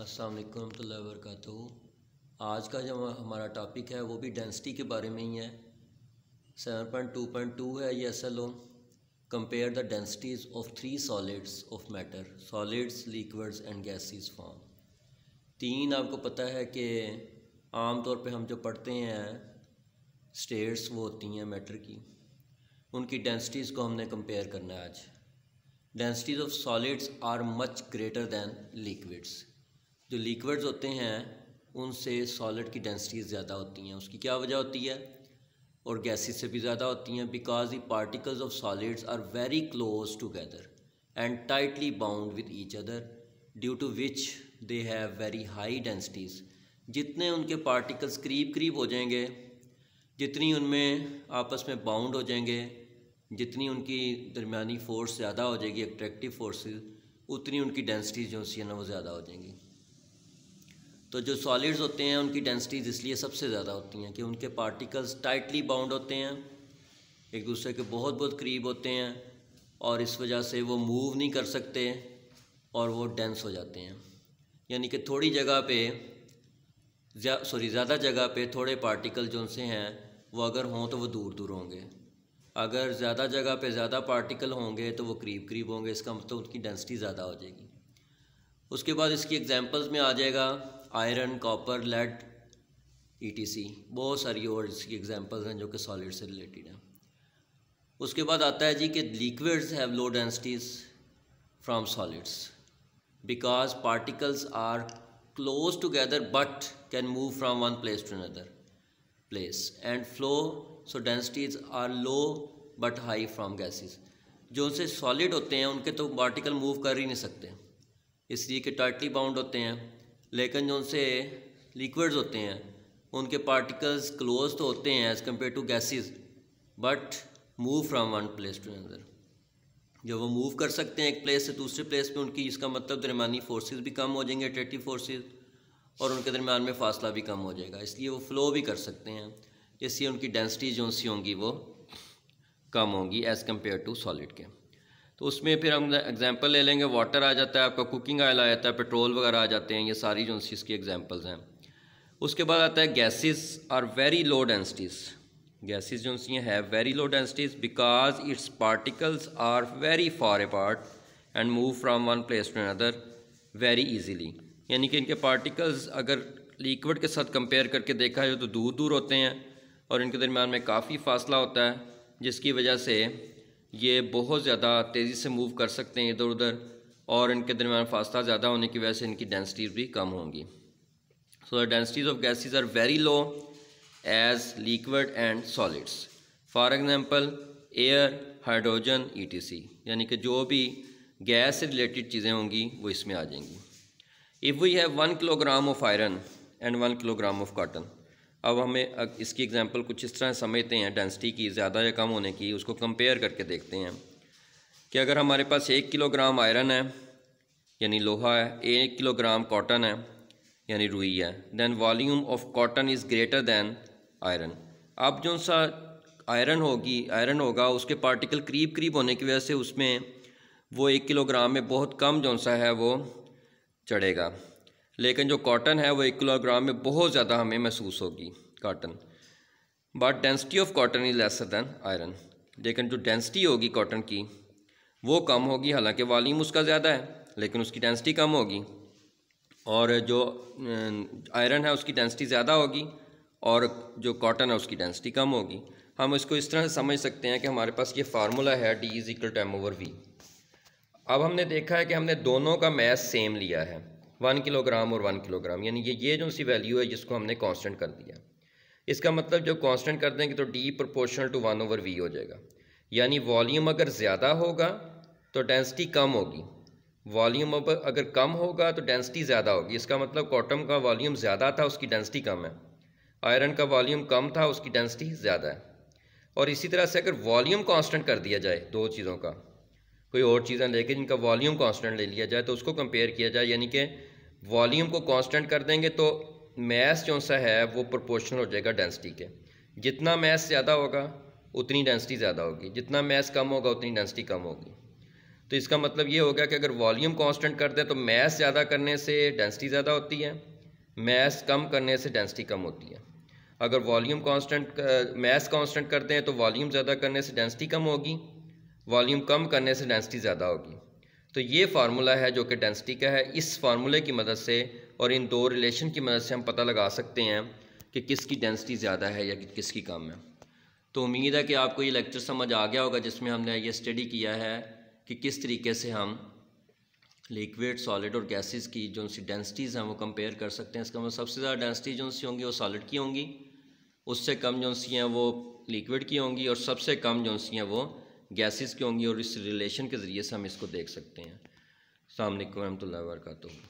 असलकम वरक़ आज का जो हमारा टॉपिक है वो भी डेंसिटी के बारे में ही है seven point two point two है ये S L O compare the densities of three solids of matter solids liquids and gases form तीन आपको पता है कि आम तौर पे हम जो पढ़ते हैं स्टेट्स वो होती हैं मैटर की उनकी डेंसिटीज़ को हमने कंपेयर करना है आज densities of solids are much greater than liquids जो लिक्विड्स होते हैं उनसे सॉलिड की डेंसिटी ज़्यादा होती हैं उसकी क्या वजह होती है और गैसेस से भी ज़्यादा होती हैं because the particles of solids are very close together and tightly bound with each other due to which they have very high densities जितने उनके पार्टिकल्स करीब करीब हो जाएंगे जितनी उनमें आपस में बाउंड हो जाएंगे जितनी उनकी दरमियानी फ़ोर्स ज़्यादा हो जाएगी अट्रैक्टिव फोर्सेस उतनी उनकी डेंसिटीज़ जो सी है ना वो ज़्यादा हो जाएंगी तो जो सॉलिड्स होते हैं उनकी डेंसिटीज़ इसलिए सबसे ज़्यादा होती हैं कि उनके पार्टिकल्स टाइटली बाउंड होते हैं एक दूसरे के बहुत बहुत करीब होते हैं और इस वजह से वो मूव नहीं कर सकते और वो डेंस हो जाते हैं यानी कि थोड़ी जगह पे ज्या, सॉरी ज़्यादा जगह पे थोड़े पार्टिकल जो उनसे हैं वो अगर हों तो वो दूर दूर होंगे अगर ज़्यादा जगह पे ज़्यादा पार्टिकल होंगे तो वो करीब करीब होंगे इसका मतलब तो उनकी डेंसिटी ज़्यादा हो जाएगी उसके बाद इसकी एग्जांपल्स में आ जाएगा आयरन कॉपर लेड ईटीसी बहुत सारी और इसकी एग्जांपल्स हैं जो कि सॉलिड से रिलेटेड हैं उसके बाद आता है जी कि liquids have low densities from solids because particles are close together but can move from one place to another place and flow so densities are low but high from gases जो उनसे solid होते हैं उनके तो particle move कर ही नहीं सकते इसलिए कि टाइटली बाउंड होते हैं लेकिन जो उनसे लिक्विड्स होते हैं उनके पार्टिकल्स क्लोज तो होते हैं as compared to gases but move from one place to another जब वो मूव कर सकते हैं एक प्लेस से दूसरे प्लेस पे उनकी इसका मतलब दरमानी फोर्सेस भी कम हो जाएंगे अट्रेटिव फोर्सेस और उनके दरमियान में फासला भी कम हो जाएगा इसलिए वो फ्लो भी कर सकते हैं इसलिए उनकी डेंसिटी जो सी होंगी वो कम होंगी एज़ कम्पेयर टू सॉलिड के तो उसमें फिर हम एग्जांपल ले लेंगे वाटर आ जाता है आपका कुकिंग ऑयल आ जाता है पेट्रोल वगैरह आ जाते हैं ये सारी जो इसकी एग्जाम्पल्स हैं उसके बाद आता है gases are very low densities gases जो see have very low densities because its particles are very far apart and move from one place to another very easily यानी कि इनके पार्टिकल्स अगर लिक्विड के साथ कंपेयर करके देखा जाए तो दूर दूर होते हैं और इनके दरमियान में काफ़ी फासला होता है जिसकी वजह से ये बहुत ज़्यादा तेज़ी से मूव कर सकते हैं इधर उधर और इनके दरमियान फासला ज़्यादा होने की वजह से इनकी डेंसिटीज़ भी कम होंगी so the densities of gases are very low as liquid and solids for example air hydrogen ई यानी कि जो भी गैस से रिलेटेड चीज़ें होंगी वो इसमें आ जाएंगी if we have one kilogram of iron and one kilogram of cotton अब हमें इसकी एग्जांपल कुछ इस तरह समझते हैं डेंसिटी की ज़्यादा या कम होने की उसको कंपेयर करके देखते हैं कि अगर हमारे पास एक किलोग्राम आयरन है यानी लोहा है एक किलोग्राम कॉटन है यानी रुई है than volume of cotton is greater than iron अब जो सा आयरन होगी आयरन होगा उसके पार्टिकल करीब करीब होने की वजह से उसमें वो एक किलोग्राम में बहुत कम जो सा है वो चढ़ेगा लेकिन जो कॉटन है वो एक किलोग्राम में बहुत ज़्यादा हमें महसूस होगी cotton but density of cotton is lesser than iron लेकिन जो डेंसिटी होगी कॉटन की वो कम होगी हालांकि वॉलीम उसका ज़्यादा है लेकिन उसकी डेंसिटी कम होगी और जो आयरन है उसकी डेंसिटी ज़्यादा होगी और जो कॉटन है उसकी डेंसिटी कम होगी हम इसको इस तरह से समझ सकते हैं कि हमारे पास ये फार्मूला है D is equal to M over V अब हमने देखा है कि हमने दोनों का मैथ सेम लिया है वन किलोग्राम और वन किलोग्राम यानी ये ये जो सी वैल्यू है जिसको हमने कांस्टेंट कर दिया इसका मतलब जब कांस्टेंट कर देंगे तो D proportional to one over V हो जाएगा यानी वॉल्यूम अगर ज़्यादा होगा तो डेंसिटी कम होगी वॉल्यूम अगर कम होगा तो डेंसिटी ज़्यादा होगी इसका मतलब कॉटम का वॉल्यूम ज़्यादा था उसकी डेंसिटी कम है आयरन का वॉल्यूम कम था उसकी डेंसिटी ज़्यादा है और इसी तरह से अगर वॉल्यूम कांस्टेंट कर दिया जाए दो चीज़ों का कोई और चीज़ें लेके जिनका वॉल्यूम कांस्टेंट ले लिया जाए तो उसको कंपेयर किया जाए यानी कि वॉल्यूम को कांस्टेंट कर देंगे तो मैस जो सा है वो प्रोपोर्शनल हो जाएगा डेंसिटी के जितना मैस ज़्यादा होगा उतनी डेंसिटी ज़्यादा होगी जितना मैस कम होगा उतनी डेंसिटी कम होगी तो इसका मतलब ये होगा कि अगर वॉल्यूम कांस्टेंट कर दें तो मैस ज़्यादा करने से डेंसिटी ज़्यादा होती है मैस कम करने से डेंसिटी कम होती है अगर वॉल्यूम कांस्टेंट मैस कांस्टेंट करते हैं तो वॉल्यूम ज़्यादा करने से डेंसिटी कम होगी वॉल्यूम कम करने से डेंसिटी ज़्यादा होगी तो ये फार्मूला है जो कि डेंसिटी का है इस फार्मूले की मदद से और इन दो रिलेशन की मदद से हम पता लगा सकते हैं कि किसकी डेंसिटी ज़्यादा है या कि किसकी कम है तो उम्मीद है कि आपको ये लेक्चर समझ आ गया होगा जिसमें हमने ये स्टडी किया है कि किस तरीके से हम लिक्विड सॉलिड और गैसेस की जो सी डेंसिटीज़ हैं वो कंपेयर कर सकते हैं इसका मतलब सबसे ज़्यादा डेंसिटी जो सी होंगी वो सॉलिड की होंगी उससे कम जो सी हैं वो लिक्विड की होंगी और सबसे कम जो सी हैं वो गैसेस की होंगी और इस रिलेशन के ज़रिए से हम इसको देख सकते हैं अल्लाम वरहमल वर्का